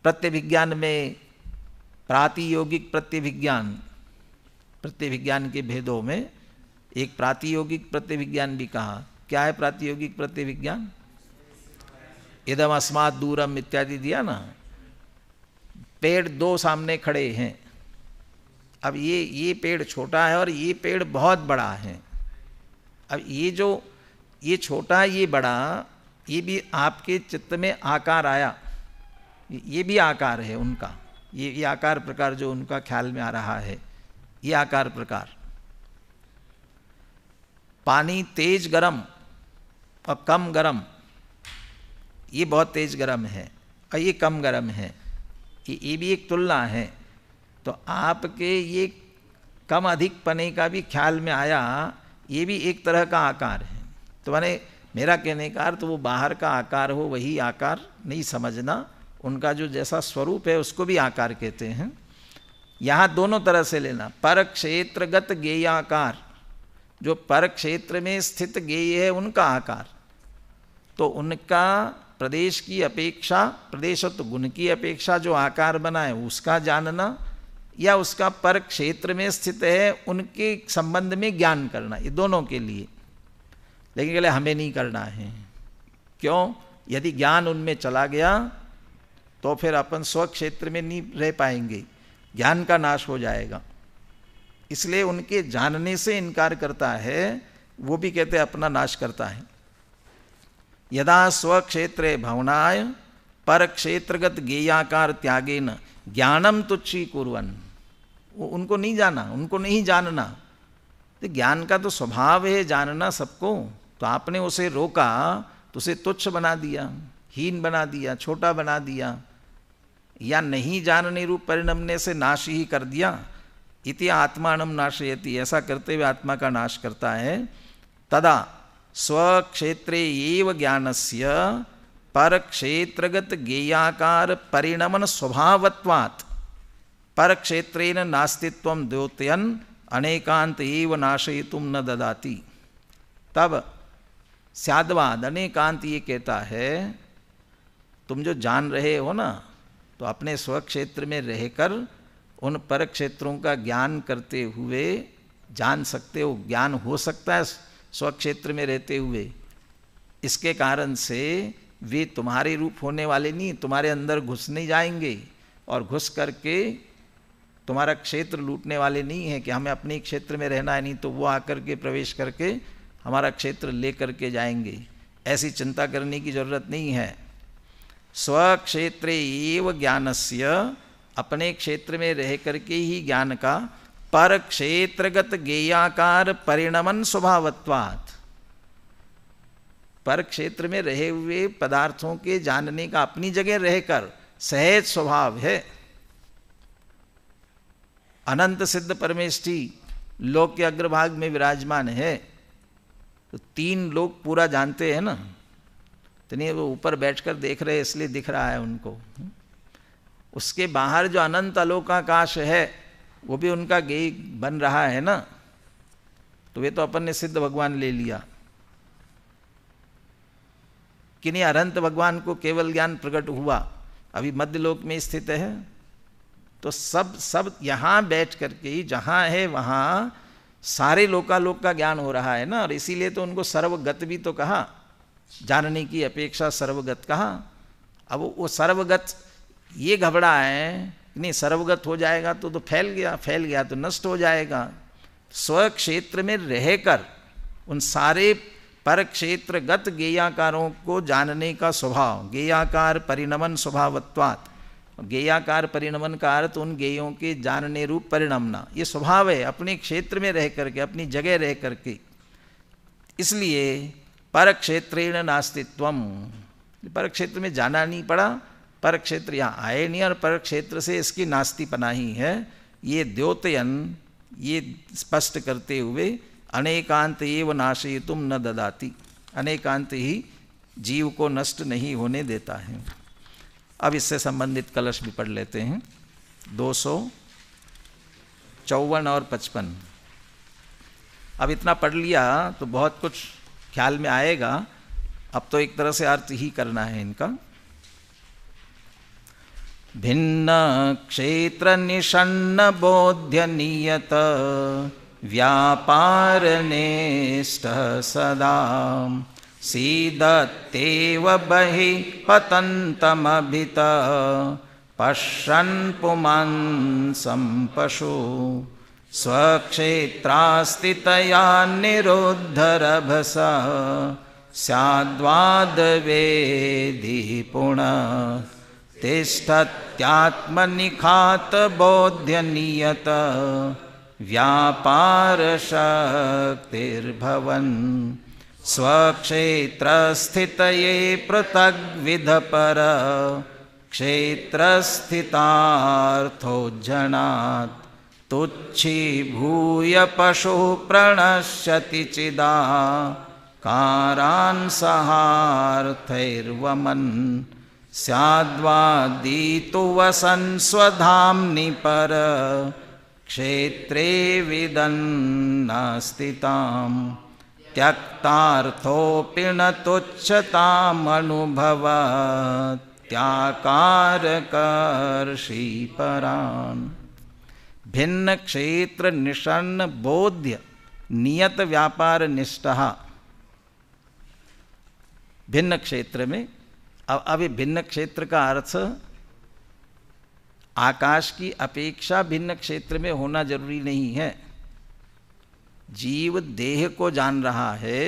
प्रत्यभिज्ञान में प्रातियोगिक प्रत्यभिज्ञान प्रतिविज्ञान के भेदों में एक प्रातियोगिक प्रतिविज्ञान भी कहा क्या है प्रातियोगिक प्रतिविज्ञान इदम अस्मात दूरम इत्यादि दिया ना पेड़ दो सामने खड़े हैं अब ये ये पेड़ छोटा है और ये पेड़ बहुत बड़ा है अब ये जो ये छोटा ये बड़ा ये भी आपके चित्त में आकार आया ये भी आकार है उनका ये ये आकार प्रकार जो उनका ख्याल में आ रहा है ये आकार प्रकार पानी तेज गरम और कम गरम ये बहुत तेज गरम है और ये कम गरम है ये ये भी एक तुलना है तो आपके ये कम अधिक पने का भी ख्याल में आया ये भी एक तरह का आकार है तो मैंने मेरा कहने का अर्थ तो वो बाहर का आकार हो वही आकार नहीं समझना उनका जो जैसा स्वरूप है उसको भी आकार कहते हैं यहाँ दोनों तरह से लेना पर क्षेत्रगत गेयाकार जो पर क्षेत्र में स्थित गेय है उनका आकार तो उनका प्रदेश की अपेक्षा प्रदेशत्व गुण की अपेक्षा जो आकार बना है उसका जानना या उसका पर क्षेत्र में स्थित है उनके संबंध में ज्ञान करना ये दोनों के लिए लेकिन कहले हमें नहीं करना है क्यों यदि ज्ञान उनमें चला गया तो फिर अपन स्वक्षेत्र में नहीं रह पाएंगे ज्ञान का नाश हो जाएगा इसलिए उनके जानने से इनकार करता है वो भी कहते अपना नाश करता है यदा स्वक्षेत्र भवनाय पर क्षेत्रगत गेयाकार त्यागे न ज्ञानम तुच्छी कुरन वो उनको नहीं जाना उनको नहीं जानना तो ज्ञान का तो स्वभाव है जानना सबको तो आपने उसे रोका तो उसे तुच्छ बना दिया हीन बना दिया छोटा बना दिया या नहीं जानने रूप ने से नाश ही कर दिया इति आत्मानम नाशयति ऐसा करते हुए आत्मा का नाश करता है तदा स्वक्षेत्रे एव ज्ञानस्य क्षेत्रगत गेयाकार परिणमन स्वभावत्वात् परक्षेत्रेन नास्तित्व द्योतयन अनेकांत एव नाशयितुम न ददाती तब स्यादवाद अनेकांत ये कहता है तुम जो जान रहे हो ना तो अपने स्वक्षेत्र में रहकर उन पर क्षेत्रों का ज्ञान करते हुए जान सकते हो ज्ञान हो सकता है स्वक्षेत्र में रहते हुए इसके कारण से वे तुम्हारे रूप होने वाले नहीं तुम्हारे अंदर घुस नहीं जाएंगे और घुस करके तुम्हारा क्षेत्र लूटने वाले नहीं है कि हमें अपने क्षेत्र में रहना है नहीं तो वो आकर के प्रवेश करके हमारा क्षेत्र ले करके जाएंगे ऐसी चिंता करने की ज़रूरत नहीं है स्वक्षेत्रे एव से अपने क्षेत्र में रह करके ही ज्ञान का पर क्षेत्रगत गेयाकार परिणमन स्वभावत्वात् पर क्षेत्र में रहे हुए पदार्थों के जानने का अपनी जगह रहकर सहज स्वभाव है अनंत सिद्ध परमेष्ठी लोक के अग्रभाग में विराजमान है तो तीन लोग पूरा जानते हैं ना तो नहीं वो ऊपर बैठकर देख रहे इसलिए दिख रहा है उनको उसके बाहर जो अनंत अलोकाकाश है वो भी उनका गेय बन रहा है ना तो वे तो अपन ने सिद्ध भगवान ले लिया कि नहीं अनंत भगवान को केवल ज्ञान प्रकट हुआ अभी मध्य लोक में स्थित है तो सब सब यहां बैठ करके ही जहां है वहां सारे लोकालोक का ज्ञान हो रहा है ना और इसीलिए तो उनको सर्वगत भी तो कहा जानने की अपेक्षा सर्वगत कहा अब वो सर्वगत ये घबरा है नहीं सर्वगत हो जाएगा तो तो फैल गया फैल गया तो नष्ट हो जाएगा स्व क्षेत्र में रहकर उन सारे पर क्षेत्रगत गेयाकारों को जानने का स्वभाव गेयाकार परिणमन स्वभावत्वात् गेयाकार परिणमन का अर्थ उन गेयों के जानने रूप परिणमना ये स्वभाव है अपने क्षेत्र में रह करके अपनी जगह रह करके इसलिए परक्षेत्रेण पर परक्षेत्र में जाना नहीं पड़ा परक्षेत्र यहाँ आए नहीं और परक्षेत्र से इसकी नास्तिपना ही है ये द्योतयन ये स्पष्ट करते हुए अनेकांत एव नाशयितुम न ददाती अनेकांत ही जीव को नष्ट नहीं होने देता है अब इससे संबंधित कलश भी पढ़ लेते हैं दो सौ चौवन और पचपन अब इतना पढ़ लिया तो बहुत कुछ ख्याल में आएगा अब तो एक तरह से अर्थ ही करना है इनका भिन्न क्षेत्र निषण बोध्य नियत व्यापार नेष्ट सदा सीदत्तेव बहि पतन्तमभित पश्यन् संपशु स्वक्षेत्रास्तितया निरुद्धरभसा स्याद्वादवेधि पुनः तिष्ठत्यात्मनिखातबोध्यनियत व्यापारशक्तिर्भवन् स्वक्षेत्रस्थितये पृथग्विधपर क्षेत्रस्थितार्थोज्जनात् तुच्छीभूय पशु प्रणश्यति चिदा कारान् सहार्थैर्वमन् स्याद्वादीतु वसन् स्वधाम्नि पर क्षेत्रे विदन्नास्तितां त्यक्तार्थोऽपि न तुच्छतामनुभवत्याकारकर्षीपरान् भिन्न क्षेत्र निषण बोध्य नियत व्यापार निष्ठ भिन्न क्षेत्र में अब अभी भिन्न क्षेत्र का अर्थ आकाश की अपेक्षा भिन्न क्षेत्र में होना जरूरी नहीं है जीव देह को जान रहा है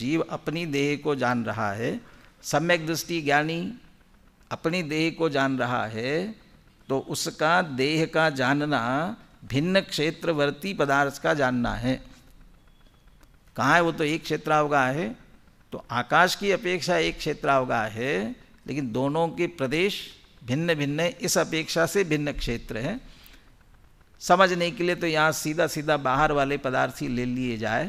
जीव अपनी देह को जान रहा है सम्यक दृष्टि ज्ञानी अपनी देह को जान रहा है तो उसका देह का जानना भिन्न क्षेत्रवर्ती पदार्थ का जानना है कहाँ है वो तो एक क्षेत्रावगा है तो आकाश की अपेक्षा एक क्षेत्रावगा है लेकिन दोनों के प्रदेश भिन्न भिन्न इस अपेक्षा से भिन्न क्षेत्र है समझने के लिए तो यहाँ सीधा सीधा बाहर वाले पदार्थ ही ले लिए जाए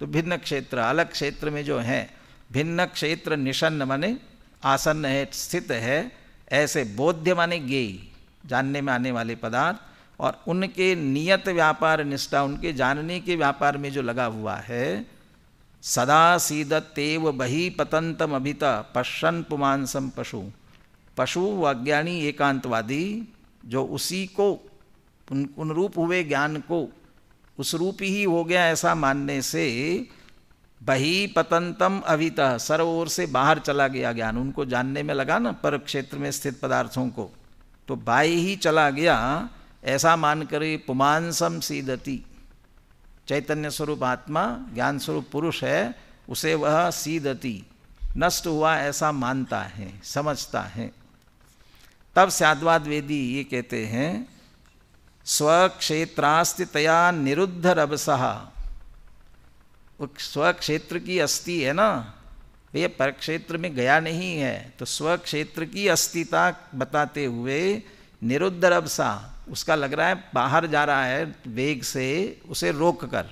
तो भिन्न क्षेत्र अलग क्षेत्र में जो है भिन्न क्षेत्र निषन्न माने आसन्न है स्थित है ऐसे बोध्य माने गेय जानने में आने वाले पदार्थ और उनके नियत व्यापार निष्ठा उनके जानने के व्यापार में जो लगा हुआ है सदा तेव बही पतंतम अभिता पश्चन पुमांसम पशु पशु वज्ञानी अज्ञानी एकांतवादी जो उसी को उन, उन रूप हुए ज्ञान को उस रूप ही हो गया ऐसा मानने से बही पतंतम अभिता सर्व ओर से बाहर चला गया ज्ञान उनको जानने में लगा ना पर क्षेत्र में स्थित पदार्थों को तो भाई ही चला गया ऐसा मानकर पुमांसम सीदती चैतन्य स्वरूप आत्मा ज्ञान स्वरूप पुरुष है उसे वह सीदती नष्ट हुआ ऐसा मानता है समझता है तब साधवाद वेदी ये कहते हैं स्वक्षेत्रास्तितया निरुद्ध रबसहा स्वक्षेत्र की अस्थि है ना पर परक्षेत्र में गया नहीं है तो स्वक्षेत्र की अस्थिता बताते हुए निरुद्ध सा उसका लग रहा है बाहर जा रहा है वेग से उसे रोक कर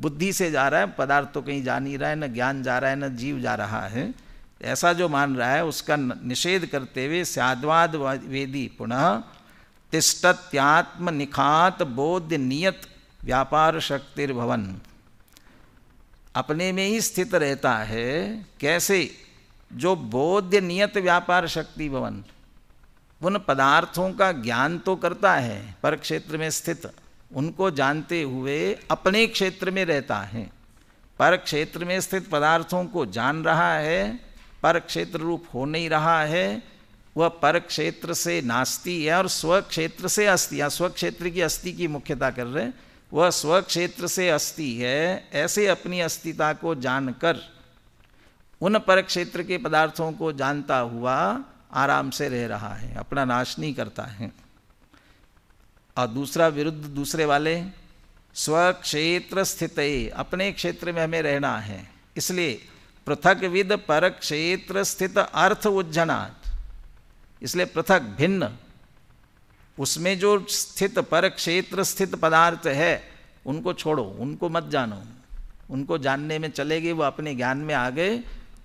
बुद्धि से जा रहा है पदार्थ तो कहीं जा नहीं रहा है न ज्ञान जा रहा है न जीव जा रहा है ऐसा जो मान रहा है उसका निषेध करते हुए स्यादवाद वेदी पुनः त्यात्म निखात बोध नियत व्यापार शक्तिर्भवन अपने में ही स्थित रहता है कैसे जो बोध्य नियत व्यापार शक्ति भवन उन पदार्थों का ज्ञान तो करता है पर क्षेत्र में स्थित उनको जानते हुए अपने क्षेत्र में रहता है पर क्षेत्र में स्थित पदार्थों को जान रहा है पर क्षेत्र रूप हो नहीं रहा है वह पर क्षेत्र से नास्ती है और स्वक्षेत्र से अस्थि या स्वक्षेत्र की अस्थि की मुख्यता कर रहे हैं वह स्वक्षेत्र से अस्थि है ऐसे अपनी अस्थिता को जानकर उन परक्षेत्र के पदार्थों को जानता हुआ आराम से रह रहा है अपना नाश नहीं करता है और दूसरा विरुद्ध दूसरे वाले स्वक्षेत्र स्थित अपने क्षेत्र में हमें रहना है इसलिए पृथक विद पर क्षेत्र स्थित अर्थ उज्जना इसलिए पृथक भिन्न उसमें जो स्थित पर क्षेत्र स्थित पदार्थ है उनको छोड़ो उनको मत जानो उनको जानने में चले गए वो अपने ज्ञान में आ गए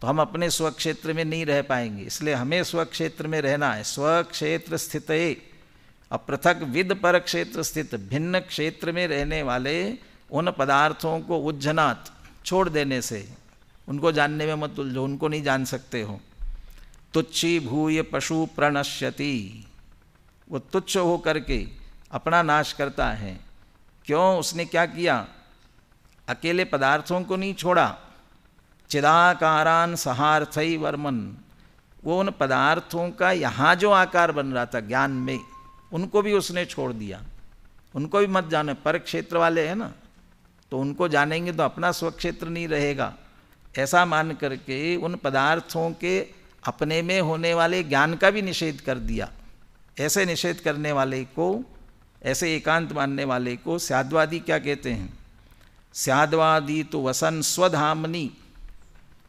तो हम अपने स्वक्षेत्र में नहीं रह पाएंगे इसलिए हमें स्वक्षेत्र में रहना है स्वक्षेत्र स्थित अपृथक विद पर क्षेत्र स्थित भिन्न क्षेत्र में रहने वाले उन पदार्थों को उज्जनात छोड़ देने से उनको जानने में मत उलझो उनको नहीं जान सकते हो तुच्छी भूय पशु प्रणश्यति वो तुच्छ हो करके अपना नाश करता है क्यों उसने क्या किया अकेले पदार्थों को नहीं छोड़ा चिदाकारान सहार्थई वर्मन वो उन पदार्थों का यहाँ जो आकार बन रहा था ज्ञान में उनको भी उसने छोड़ दिया उनको भी मत जाने पर क्षेत्र वाले हैं ना तो उनको जानेंगे तो अपना स्वक्षेत्र नहीं रहेगा ऐसा मान करके उन पदार्थों के अपने में होने वाले ज्ञान का भी निषेध कर दिया ऐसे निषेध करने वाले को ऐसे एकांत मानने वाले को स्यादवादी क्या कहते हैं स्यादवादी तो वसन स्वधामनी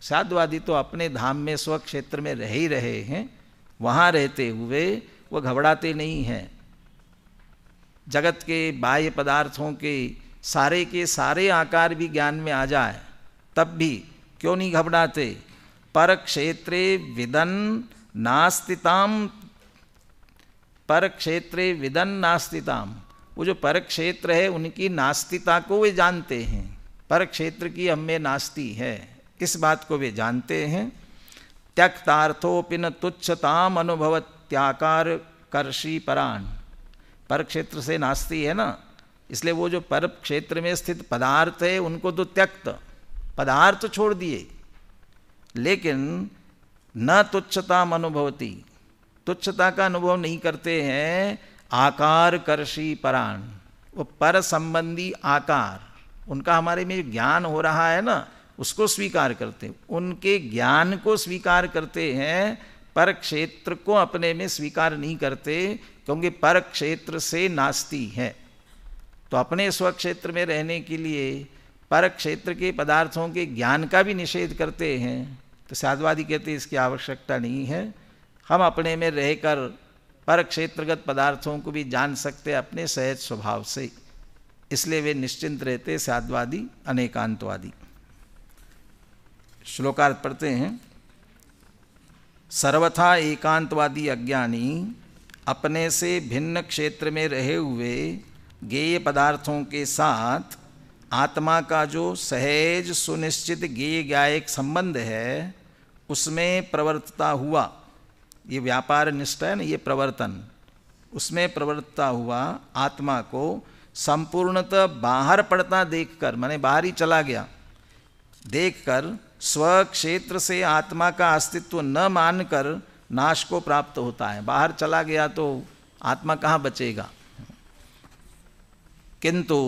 स्यादवादी तो अपने धाम में स्व क्षेत्र में रह ही रहे हैं वहाँ रहते हुए वह घबराते नहीं हैं जगत के बाह्य पदार्थों के सारे के सारे आकार भी ज्ञान में आ जाए तब भी क्यों नहीं घबराते पर क्षेत्रे विदन नास्तिताम पर क्षेत्र विदन नास्तिताम वो जो पर क्षेत्र है उनकी नास्तिता को वे जानते हैं पर क्षेत्र की हमें नास्ती है इस बात को वे जानते हैं त्यक्तार्थोपिन तुच्छताम अनुभव त्याकार कर्षी पराण पर क्षेत्र से नास्ती है ना इसलिए वो जो पर क्षेत्र में स्थित पदार्थ है उनको तो त्यक्त पदार्थ छोड़ दिए लेकिन न तुच्छताम अनुभवती तुच्छता का अनुभव नहीं करते हैं आकार कर्षी पराण वो पर संबंधी आकार उनका हमारे में ज्ञान हो रहा है ना उसको स्वीकार करते हैं उनके ज्ञान को स्वीकार करते हैं पर क्षेत्र को अपने में स्वीकार नहीं करते क्योंकि पर क्षेत्र से नास्ती है तो अपने स्वक्षेत्र में रहने के लिए पर क्षेत्र के पदार्थों के ज्ञान का भी निषेध करते हैं तो साधवादी कहते हैं इसकी आवश्यकता नहीं है हम अपने में रहकर पर क्षेत्रगत पदार्थों को भी जान सकते अपने सहज स्वभाव से इसलिए वे निश्चिंत रहते साधवादी अनेकांतवादी श्लोकार्थ पढ़ते हैं सर्वथा एकांतवादी अज्ञानी अपने से भिन्न क्षेत्र में रहे हुए गेय पदार्थों के साथ आत्मा का जो सहज सुनिश्चित गेय गायक संबंध है उसमें प्रवर्तता हुआ ये व्यापार निष्ठा है ना ये प्रवर्तन उसमें प्रवर्तता हुआ आत्मा को संपूर्णतः बाहर पड़ता देखकर माने बाहर ही चला गया देखकर स्वक्षेत्र से आत्मा का अस्तित्व न मानकर नाश को प्राप्त होता है बाहर चला गया तो आत्मा कहाँ बचेगा किंतु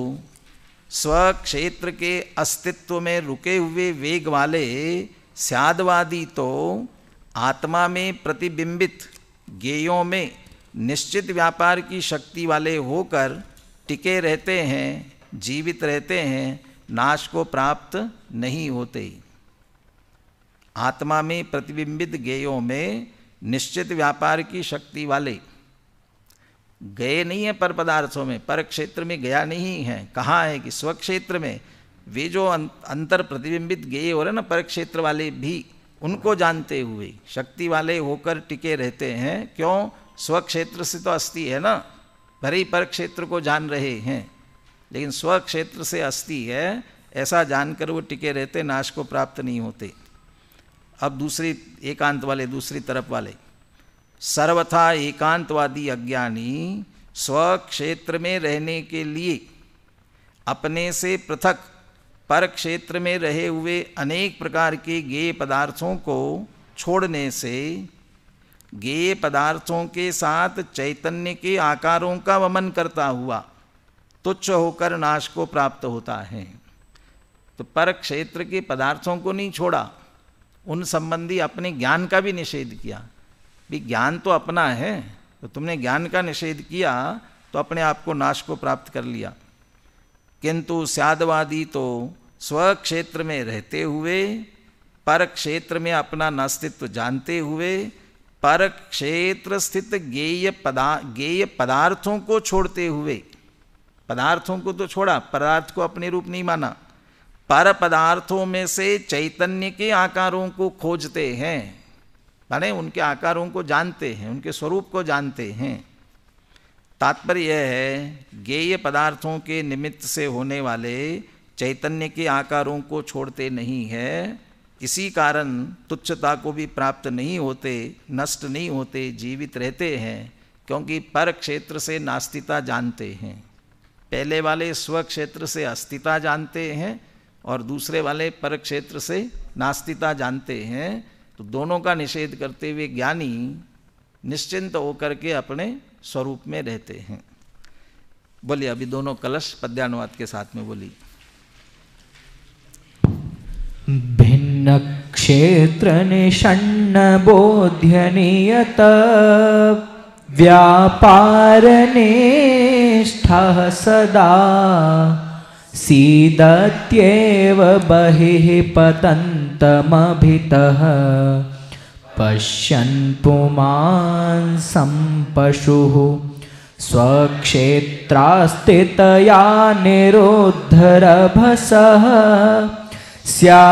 स्वक्षेत्र के अस्तित्व में रुके हुए वेग वाले स्यादवादी तो आत्मा में प्रतिबिंबित गेयों में निश्चित व्यापार की शक्ति वाले होकर टिके रहते हैं जीवित रहते हैं नाश को प्राप्त नहीं होते आत्मा में प्रतिबिंबित गेयों में निश्चित व्यापार की शक्ति वाले गए नहीं है पर पदार्थों में पर क्षेत्र में गया नहीं है कहाँ है कि स्वक्षेत्र में वे जो अं-, अंतर प्रतिबिंबित गेय हो रहे ना पर क्षेत्र वाले भी उनको जानते हुए शक्ति वाले होकर टिके रहते हैं क्यों स्वक्षेत्र से तो अस्थि है ना भरी पर क्षेत्र को जान रहे हैं लेकिन स्वक्षेत्र से अस्थि है ऐसा जानकर वो टिके रहते नाश को प्राप्त नहीं होते अब दूसरी एकांत वाले दूसरी तरफ वाले सर्वथा एकांतवादी अज्ञानी स्वक्षेत्र में रहने के लिए अपने से पृथक पर क्षेत्र में रहे हुए अनेक प्रकार के गेय पदार्थों को छोड़ने से गेय पदार्थों के साथ चैतन्य के आकारों का वमन करता हुआ तुच्छ होकर नाश को प्राप्त होता है तो पर क्षेत्र के पदार्थों को नहीं छोड़ा उन संबंधी अपने ज्ञान का भी निषेध किया भी ज्ञान तो अपना है तो तुमने ज्ञान का निषेध किया तो अपने आप को नाश को प्राप्त कर लिया किंतु स्यादवादी तो स्वक्षेत्र में रहते हुए पर क्षेत्र में अपना नस्तित्व जानते हुए पर क्षेत्र स्थित गेय पदा गेय पदार्थों को छोड़ते हुए पदार्थों को तो छोड़ा पदार्थ को अपने रूप नहीं माना पर पदार्थों में से चैतन्य के आकारों को खोजते हैं माने उनके आकारों को जानते हैं उनके स्वरूप को जानते हैं तात्पर्य यह है गेय पदार्थों के निमित्त से होने वाले चैतन्य के आकारों को छोड़ते नहीं है इसी कारण तुच्छता को भी प्राप्त नहीं होते नष्ट नहीं होते जीवित रहते हैं क्योंकि पर क्षेत्र से नास्तिता जानते हैं पहले वाले स्व क्षेत्र से अस्तिता जानते हैं और दूसरे वाले पर क्षेत्र से नास्तिता जानते हैं तो दोनों का निषेध करते हुए ज्ञानी निश्चिंत होकर के अपने स्वरूप में रहते हैं बोलिए अभी दोनों कलश पद्यानुवाद के साथ में बोली भिन्न क्षेत्र निषण बोध्य नियत व्यापार निष्ठ सदा सीदत्येव बहिः पतन्तमभितः पश्यन् पुमान् संपशुः स्वक्षेत्रास्तितया निरोद्धरभसः स्याद्वादवेदी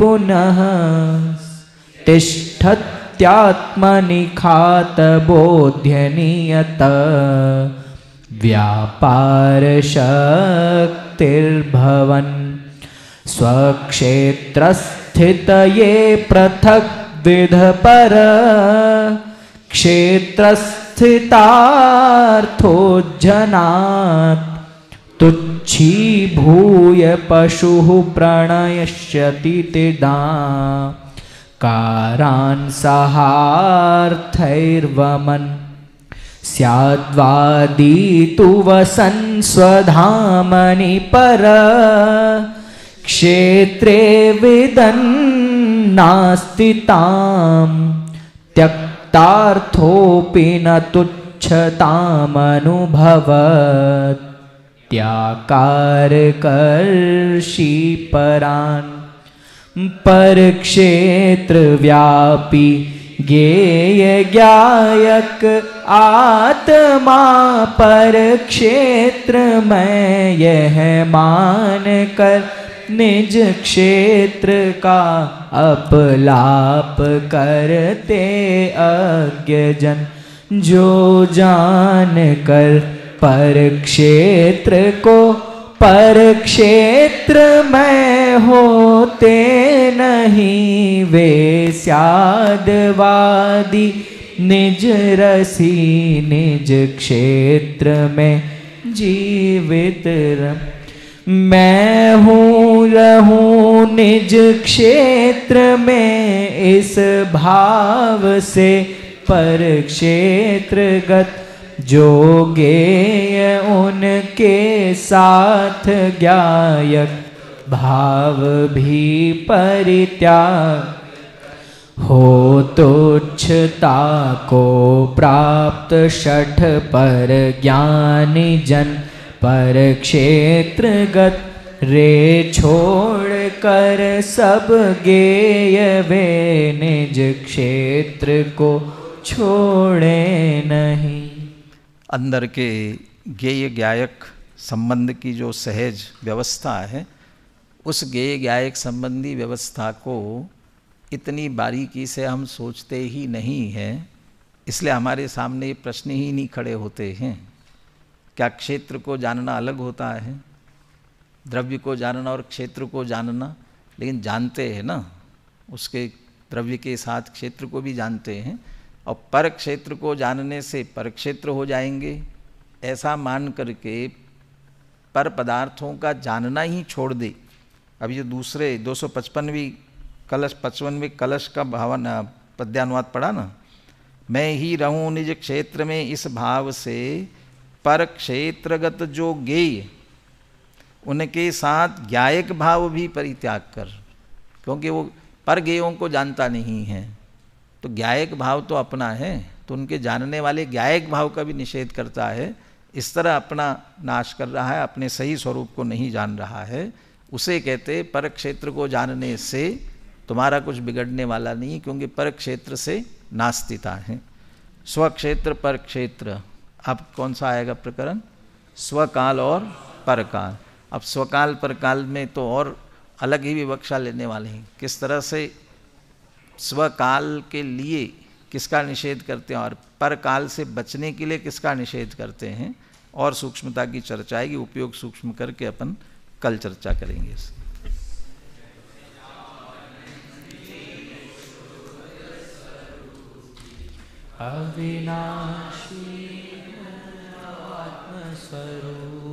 पुनः तिष्ठत्यात्मनिखातबोध्यनियत व्यापारशक्तिर्भवन् स्वक्षेत्रस्य स्थित ये स्थितये पृथक् द्विधपर क्षेत्रस्थितार्थोज्जनात् तुच्छीभूय पशुः प्रणयष्यति तिडा कारान् सहार्थैर्वमन् स्याद्वादी तु वसन स्वधामनि पर क्षेत्रे विदन्नास्ति तां त्यक्तार्थोऽपि न पर क्षेत्र व्यापी परक्षेत्रव्यापी ज्ञायक आत्मा पर क्षेत्र में यह मान कर निज क्षेत्र का अपलाप करते अज्ञजन जो जान कर पर क्षेत्र को पर क्षेत्र में होते नहीं वे स्यादवादी निज रसी निज क्षेत्र में जीवित रम मैं हूँ रहूँ निज क्षेत्र में इस भाव से पर क्षेत्रगत जो गे उनके साथ ज्ञायक भाव भी परित्याग हो तुच्छता को प्राप्त शठ पर ज्ञानी जन पर गत रे छोड़ कर सब गेय वे निज क्षेत्र को छोड़े नहीं अंदर के गेय गायक संबंध की जो सहज व्यवस्था है उस गेय गायक संबंधी व्यवस्था को इतनी बारीकी से हम सोचते ही नहीं हैं इसलिए हमारे सामने ये प्रश्न ही नहीं खड़े होते हैं क्या क्षेत्र को जानना अलग होता है द्रव्य को जानना और क्षेत्र को जानना लेकिन जानते हैं ना उसके द्रव्य के साथ क्षेत्र को भी जानते हैं और पर क्षेत्र को जानने से पर क्षेत्र हो जाएंगे ऐसा मान करके पर पदार्थों का जानना ही छोड़ दे अब ये दूसरे दो सौ पचपनवीं कलश पचपनवीं कलश का भावन पद्यानुवाद पढ़ा ना मैं ही रहूं निज क्षेत्र में इस भाव से पर क्षेत्रगत जो गेय उनके साथ ज्ञायक भाव भी परित्याग कर क्योंकि वो पर गेयों को जानता नहीं है तो ज्ञायक भाव तो अपना है तो उनके जानने वाले ज्ञायक भाव का भी निषेध करता है इस तरह अपना नाश कर रहा है अपने सही स्वरूप को नहीं जान रहा है उसे कहते पर क्षेत्र को जानने से तुम्हारा कुछ बिगड़ने वाला नहीं क्योंकि पर क्षेत्र से नास्तिता है स्वक्षेत्र पर क्षेत्र अब कौन सा आएगा प्रकरण स्वकाल और परकाल अब स्वकाल परकाल में तो और अलग ही विवक्षा लेने वाले हैं किस तरह से स्वकाल के लिए किसका निषेध करते हैं और परकाल से बचने के लिए किसका निषेध करते हैं और सूक्ष्मता की चर्चा आएगी उपयोग सूक्ष्म करके अपन कल चर्चा करेंगे इस अविनाशी Saro